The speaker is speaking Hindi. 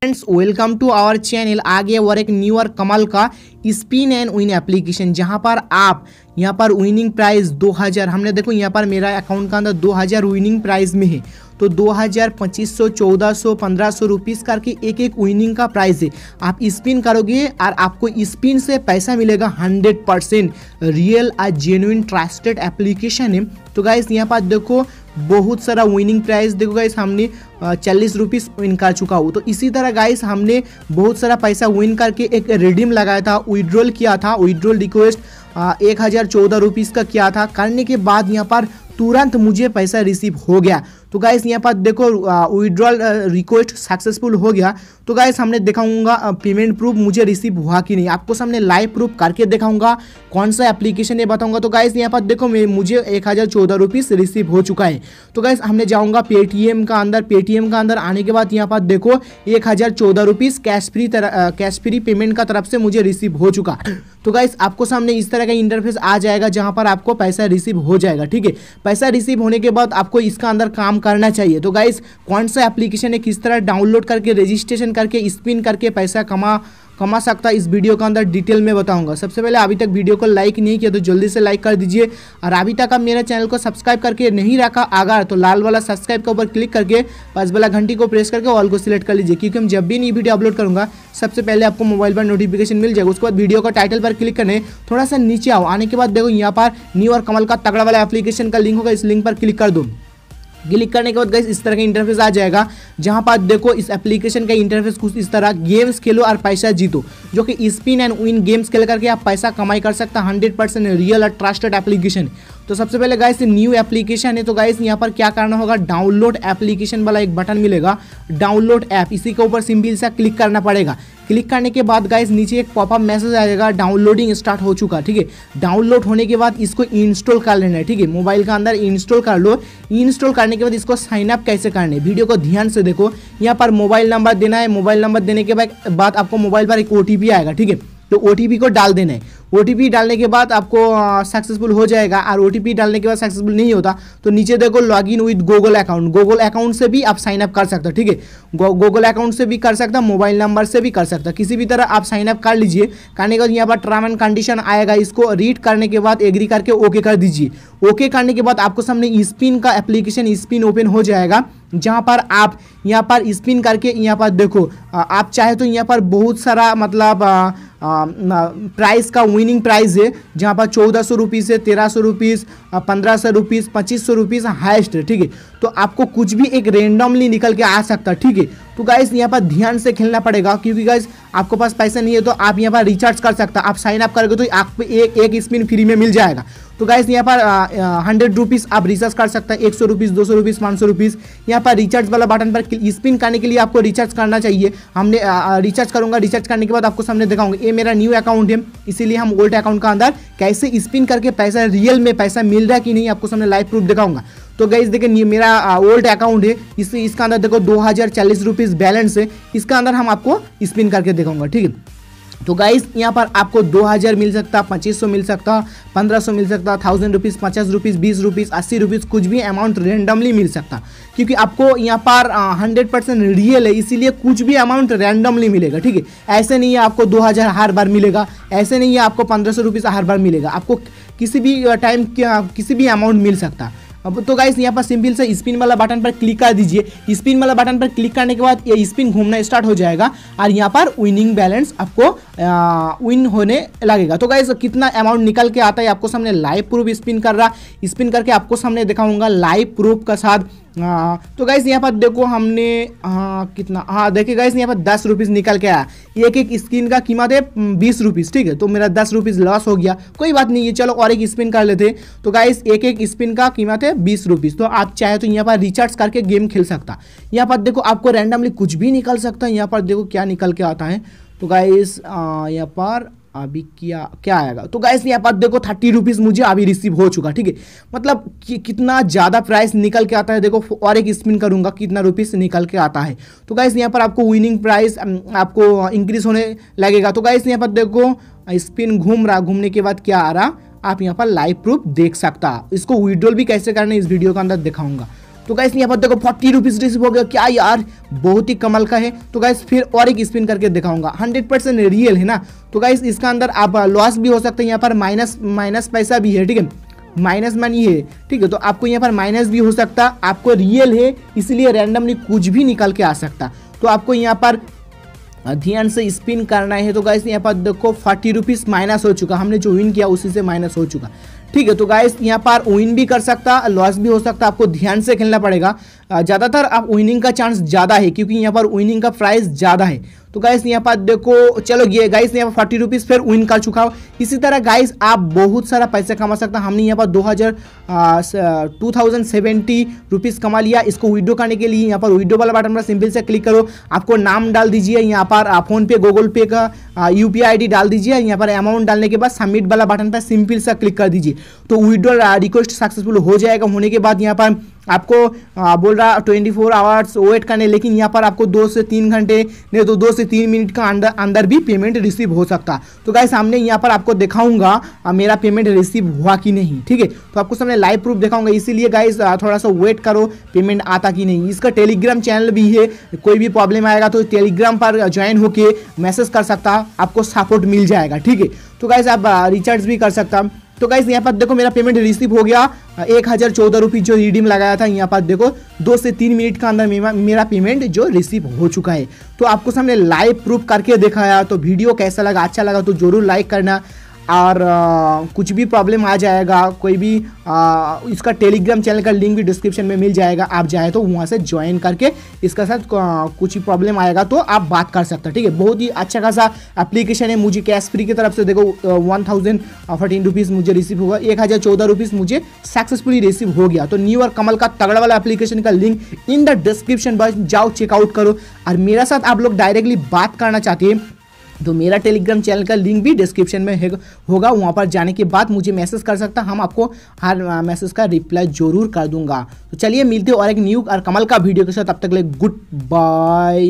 friends welcome to our channel आगे और एक न्यू और कमल का स्पिन एंड विन एप्लीकेशन जहां पर आप यहां पर विनिंग प्राइस 2000 हमने देखो यहां पर मेरा अकाउंट का अंदर 2000 विनिंग प्राइस में है तो 2000, 2500, 1400, 1500 रुपीस करके एक एक विनिंग का प्राइस है आप स्पिन करोगे और आपको स्पिन से पैसा मिलेगा 100 परसेंट रियल और जेन्यून ट्रस्टेड एप्लीकेशन है तो गाइस यहाँ पर देखो बहुत सारा विनिंग प्राइस देखो गाइस हमने चालीस रुपीस विन कर चुका हूँ तो इसी तरह गाइस हमने बहुत सारा पैसा विन करके एक रिडीम लगाया था विड्रॉल किया था विड्रॉल रिक्वेस्ट एक हज़ार चौदह रुपीज़ का किया था करने के बाद यहाँ पर तुरंत मुझे पैसा रिसीव हो गया तो गाइस यहाँ पर देखो विड्रॉल रिक्वेस्ट सक्सेसफुल हो गया तो गाइस हमने दिखाऊंगा पेमेंट प्रूफ मुझे रिसीव हुआ कि नहीं आपको सामने लाइव प्रूफ करके दिखाऊंगा कौन सा एप्लीकेशन ये बताऊंगा तो गाइस यहाँ पर देखो मुझे एक हज़ार चौदह रुपीज़ रिसीव हो चुका है तो गाइस हमने जाऊँगा पेटीएम का अंदर पेटीएम का अंदर आने के बाद यहाँ पर देखो एक हज़ार चौदह cash free cash free payment का तरफ से मुझे रिसीव हो चुका तो गाइस आपको सामने इस तरह का इंटरफेस आ जाएगा जहाँ पर आपको पैसा रिसीव हो जाएगा ठीक है पैसा रिसीव होने के बाद आपको इसका अंदर काम करना चाहिए तो गाइस कौन सा एप्लीकेशन है किस तरह डाउनलोड करके रजिस्ट्रेशन करके स्पिन करके पैसा कमा कमा सकता है इस वीडियो के अंदर डिटेल में बताऊंगा सबसे पहले अभी तक वीडियो को लाइक नहीं किया तो जल्दी से लाइक कर दीजिए और अभी तक आप मेरे चैनल को सब्सक्राइब करके नहीं रखा अगर तो लाल वाला सब्सक्राइब के ऊपर क्लिक करके पास वाला घंटी को प्रेस करके ऑल को सिलेक्ट कर लीजिए क्योंकि हम जब भी नई वीडियो अपलोड करूँगा सबसे पहले आपको मोबाइल पर नोटिफिकेशन मिल जाएगा उसके बाद वीडियो का टाइटल पर क्लिक करने थोड़ा सा नीचे आओ आने के बाद देखो यहाँ पर न्यू और कमल का तगड़ा वाला एप्लीकेशन का लिंक होगा इस लिंक पर क्लिक कर दो क्लिक करने के बाद गई इस तरह का इंटरफेस आ जाएगा जहां पर देखो इस एप्लीकेशन का इंटरफेस कुछ इस तरह गेम्स खेलो और पैसा जीतो जो कि स्पिन एंड विन गेम्स खेल करके आप पैसा कमाई कर सकते हैं हंड्रेड परसेंट रियल और ट्रस्टेड एप्लीकेशन तो सबसे पहले गाइस न्यू एप्लीकेशन है तो गाइस यहाँ पर क्या करना होगा डाउनलोड एप्लीकेशन वाला एक बटन मिलेगा डाउनलोड ऐप इसी के ऊपर सिंपल सा क्लिक करना पड़ेगा क्लिक करने के बाद गाइस नीचे एक पॉपअप मैसेज आएगा डाउनलोडिंग स्टार्ट हो चुका ठीक है डाउनलोड होने के बाद इसको इंस्टॉल कर लेना है ठीक है मोबाइल के अंदर इंस्टॉल कर लो इंस्टॉल करने के बाद इसको साइन अप कैसे करना है वीडियो को ध्यान से देखो यहाँ पर मोबाइल नंबर देना है मोबाइल नंबर देने के बाद आपको मोबाइल पर एक ओ आएगा ठीक है तो ओ को डाल देना है ओ डालने के बाद आपको सक्सेसफुल हो जाएगा और ओ डालने के बाद सक्सेसफुल नहीं होता तो नीचे देखो log in with Google account Google account से भी आप साइन अप कर सकते हो ठीक है गूगल अकाउंट से भी कर सकता मोबाइल नंबर से भी कर सकता किसी भी तरह आप साइन अप कर लीजिए करने के बाद यहाँ पर टर्म एंड कंडीशन आएगा इसको रीड करने के बाद एग्री करके ओके कर दीजिए ओके करने के बाद आपको सामने स्पिन का एप्लीकेशन स्पिन ओपन हो जाएगा जहाँ पर आप यहाँ पर स्पिन करके यहाँ पर देखो आप चाहे तो यहाँ पर बहुत सारा मतलब प्राइस का विनिंग प्राइस है जहाँ पर चौदह सौ रुपीज़ से तेरह सौ रुपीज़ पंद्रह सौ रुपीज़ पच्चीस सौ रुपीज़ हाइस्ट है ठीक है तो आपको कुछ भी एक रेंडमली निकल के आ सकता है ठीक है तो गाइज यहाँ पर ध्यान से खेलना पड़ेगा क्योंकि गाइज आपको पास पैसा नहीं है तो आप यहाँ पर रिचार्ज कर सकता आप साइन अप करोगे तो आपको एक एक स्पिन फ्री में मिल जाएगा तो गाइज यहाँ पर हंड्रेड रुपीज़ आप रिचार्ज कर सकते हैं एक सौ रुपीज़ दो सौ रुपीज़ पाँच सौ रुपीज़ यहाँ पर रिचार्ज वाला बटन पर स्पिन करने के लिए आपको रिचार्ज करना चाहिए हमने रिचार्ज करूंगा रिचार्ज करने के बाद आपको सामने दिखाऊंगा ये मेरा न्यू अकाउंट है इसीलिए हम ओल्ड अकाउंट का अंदर कैसे स्पिन करके पैसा रियल में पैसा मिल रहा है कि नहीं आपको सामने लाइव प्रूफ दिखाऊंगा तो गाइज देखिए मेरा ओल्ड अकाउंट है इस इसका अंदर देखो दो हज़ार चालीस रुपीज़ बैलेंस है इसका अंदर हम आपको स्पिन करके दिखाऊंगा ठीक है तो गाइस यहाँ पर आपको 2000 मिल सकता 2500 मिल सकता 1500 मिल सकता थाउजेंड रुपीज़ पचास रुपीज़ बीस रुपीज़ अस्सी रुपीज़ कुछ भी अमाउंट रैंडमली मिल सकता क्योंकि आपको यहाँ पर हंड्रेड परसेंट रियल है इसीलिए कुछ भी अमाउंट रैंडमली मिलेगा ठीक है ऐसे नहीं है आपको 2000 हर बार मिलेगा ऐसे नहीं है आपको पंद्रह सौ हर बार मिलेगा आपको किसी भी टाइम किसी भी अमाउंट मिल सकता अब तो गाइस यहाँ पर सिंपल से स्पिन वाला बटन पर क्लिक कर दीजिए स्पिन वाला बटन पर क्लिक करने के बाद ये स्पिन घूमना स्टार्ट हो जाएगा और यहाँ पर विनिंग बैलेंस आपको विन होने लगेगा तो गाइस कितना अमाउंट निकल के आता है आपको सामने लाइव प्रूफ स्पिन कर रहा स्पिन करके आपको सामने दिखाऊंगा लाइव प्रूफ का साथ हाँ तो गाइस यहाँ पर देखो हमने हाँ कितना हाँ देखिए गाइस यहाँ पर दस रुपीज़ निकल के आया एक एक स्किन का कीमत है बीस रुपीज़ ठीक है तो मेरा दस रुपीज़ लॉस हो गया कोई बात नहीं है चलो और एक स्पिन कर लेते तो गाइस एक एक स्पिन का कीमत है बीस रुपीज़ तो आप चाहे तो यहाँ पर रिचार्ज करके गेम खेल सकता यहाँ पर देखो आपको रैंडमली कुछ भी निकल सकता है यहाँ पर देखो क्या निकल के आता है तो गाइस हाँ, यहाँ पर अभी क्या क्या आएगा तो गाइस यहाँ पर देखो थर्टी रुपीज़ मुझे अभी रिसीव हो चुका ठीक है मतलब कि, कितना ज़्यादा प्राइस निकल के आता है देखो और एक स्पिन करूँगा कितना रुपीज़ निकल के आता है तो गाइस यहाँ पर आपको विनिंग प्राइस आपको इंक्रीज होने लगेगा तो गाइस यहाँ पर देखो स्पिन घूम रहा घूमने के बाद क्या आ रहा आप यहाँ पर लाइव प्रूफ देख सकता इसको विड्रॉल भी कैसे करना इस वीडियो के अंदर दिखाऊंगा तो गाइस यहाँ पर देखो फोर्टी रुपीज रिसीव हो गया क्या यार बहुत ही कमल का है तो गाइस फिर और एक स्पिन करके दिखाऊंगा हंड्रेड परसेंट रियल है ना तो गाइस इसका अंदर आप लॉस uh, भी हो सकते हैं यहाँ पर माइनस माइनस पैसा भी है ठीक है माइनस मनी है ठीक है तो आपको यहाँ पर माइनस भी हो सकता आपको रियल है इसलिए रैंडमली कुछ भी निकल के आ सकता तो आपको यहाँ पर uh, ध्यान से स्पिन करना है तो गाइस यहाँ पर देखो फोर्टी रुपीज़ माइनस हो चुका हमने जो विन किया उसी से माइनस हो चुका ठीक है तो गाइस यहाँ पर विन भी कर सकता लॉस भी हो सकता आपको ध्यान से खेलना पड़ेगा ज़्यादातर आप विनिंग का चांस ज़्यादा है क्योंकि यहाँ पर विनिंग का प्राइस ज़्यादा है तो गाइस यहाँ पर देखो चलो ये गाइस यहाँ पर फोर्टी रुपीज़ फिर विन कर चुका हो इसी तरह गाइस आप बहुत सारा पैसा कमा सकते हैं हमने यहाँ पर दो हज़ार टू थाउजेंड सेवेंटी रुपीज़ कमा लिया इसको विड्रो करने के लिए यहाँ पर विड्रो वाला बटन पर सिंपल से क्लिक करो आपको नाम डाल दीजिए यहाँ पर फ़ोनपे गूगल पे का यू पी डाल दीजिए यहाँ पर अमाउंट डालने के बाद सबमिट वाला बटन पर सिंपल सा क्लिक कर दीजिए तो विड्रो रिक्वेस्ट सक्सेसफुल हो जाएगा होने के बाद यहाँ पर आपको आ, बोल रहा ट्वेंटी फोर आवर्स वेट करने लेकिन यहाँ पर आपको दो से तीन घंटे नहीं तो दो से तीन मिनट का अंदर अंदर भी पेमेंट रिसीव हो सकता तो गाय सामने यहाँ पर आपको दिखाऊंगा मेरा पेमेंट रिसीव हुआ कि नहीं ठीक है तो आपको सामने लाइव प्रूफ दिखाऊंगा इसीलिए गाइस थोड़ा सा वेट करो पेमेंट आता कि नहीं इसका टेलीग्राम चैनल भी है कोई भी प्रॉब्लम आएगा तो टेलीग्राम पर ज्वाइन होकर मैसेज कर सकता आपको सपोर्ट मिल जाएगा ठीक है तो गाइस आप रिचार्ज भी कर सकता तो गाइस यहाँ पर देखो मेरा पेमेंट रिसीव हो गया एक हज़ार चौदह रुपीज़ जो रिडीम लगाया था यहाँ पर देखो दो से तीन मिनट का अंदर मेरा पेमेंट जो रिसीव हो चुका है तो आपको सामने लाइव प्रूफ करके दिखाया तो वीडियो कैसा लगा अच्छा लगा तो जरूर लाइक करना और आ, कुछ भी प्रॉब्लम आ जाएगा कोई भी आ, इसका टेलीग्राम चैनल का लिंक भी डिस्क्रिप्शन में मिल जाएगा आप जाए तो वहाँ से ज्वाइन करके इसका साथ कुछ भी प्रॉब्लम आएगा तो आप बात कर सकते हैं ठीक है बहुत ही अच्छा खासा एप्लीकेशन है मुझे कैश फ्री की तरफ से देखो वन थाउजेंड फोर्टीन रुपीज़ मुझे रिसीव होगा एक हज़ार चौदह रुपीज़ मुझे सक्सेसफुली रिसीव हो गया तो न्यू और कमल का तगड़ा वाला एप्लीकेशन का link in the description box जाओ चेकआउट करो और मेरा साथ आप लोग डायरेक्टली बात करना चाहते हैं तो मेरा टेलीग्राम चैनल का लिंक भी डिस्क्रिप्शन में होगा वहाँ पर जाने के बाद मुझे मैसेज कर सकता हम आपको हर मैसेज का रिप्लाई जरूर कर दूंगा तो चलिए मिलते और एक न्यू और कमल का वीडियो के साथ तब तक ले गुड बाय